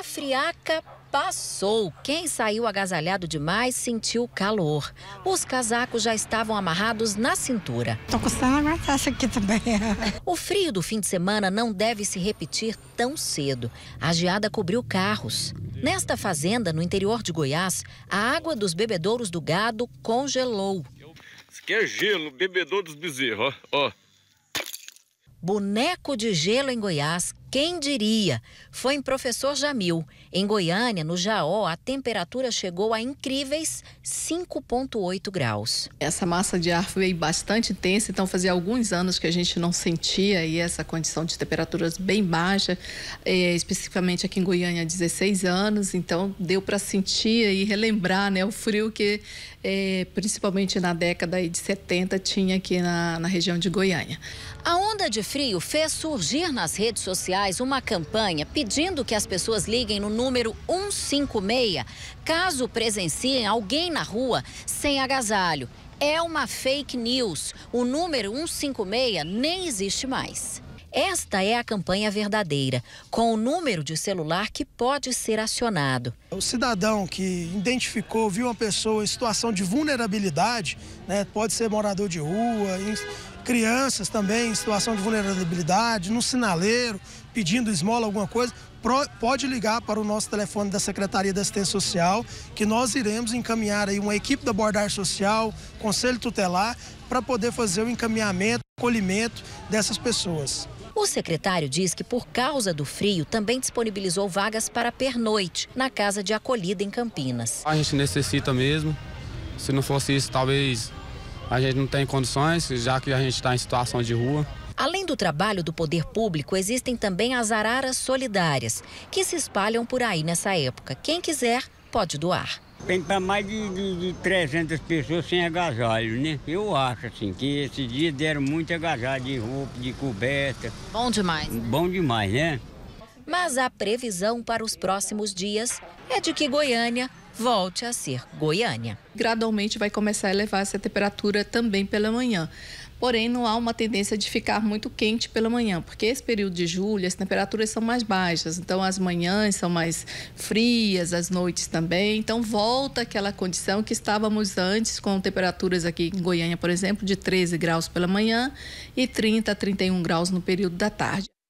A friaca passou. Quem saiu agasalhado demais sentiu calor. Os casacos já estavam amarrados na cintura. Tô custando aguentar isso aqui também. o frio do fim de semana não deve se repetir tão cedo. A geada cobriu carros. Nesta fazenda, no interior de Goiás, a água dos bebedouros do gado congelou. Isso aqui é gelo, bebedouro dos bezerros, ó. ó. Boneco de gelo em Goiás quem diria? Foi em Professor Jamil. Em Goiânia, no Jaó, a temperatura chegou a incríveis 5,8 graus. Essa massa de ar foi bastante tensa, então fazia alguns anos que a gente não sentia aí essa condição de temperaturas bem baixa, eh, especificamente aqui em Goiânia, 16 anos, então deu para sentir e relembrar né, o frio que, eh, principalmente na década de 70, tinha aqui na, na região de Goiânia. A onda de frio fez surgir nas redes sociais Gerais uma campanha pedindo que as pessoas liguem no número 156 caso presenciem alguém na rua sem agasalho. É uma fake news. O número 156 nem existe mais. Esta é a campanha verdadeira, com o número de celular que pode ser acionado. O cidadão que identificou, viu uma pessoa em situação de vulnerabilidade, né, pode ser morador de rua, crianças também em situação de vulnerabilidade, no sinaleiro, pedindo esmola, alguma coisa, pode ligar para o nosso telefone da Secretaria da Assistência Social, que nós iremos encaminhar aí uma equipe da abordagem social, conselho tutelar, para poder fazer o encaminhamento, acolhimento dessas pessoas. O secretário diz que, por causa do frio, também disponibilizou vagas para pernoite na casa de acolhida em Campinas. A gente necessita mesmo. Se não fosse isso, talvez a gente não tem condições, já que a gente está em situação de rua. Além do trabalho do poder público, existem também as araras solidárias, que se espalham por aí nessa época. Quem quiser, pode doar. Tem para mais de, de, de, 300 pessoas sem agasalho, né? Eu acho, assim, que esses dias deram muito agasalho de roupa, de coberta. Bom demais. Né? Bom demais, né? Mas a previsão para os próximos dias é de que Goiânia volte a ser Goiânia. Gradualmente vai começar a elevar essa temperatura também pela manhã. Porém, não há uma tendência de ficar muito quente pela manhã, porque esse período de julho as temperaturas são mais baixas, então as manhãs são mais frias, as noites também. Então, volta aquela condição que estávamos antes, com temperaturas aqui em Goiânia, por exemplo, de 13 graus pela manhã e 30 a 31 graus no período da tarde.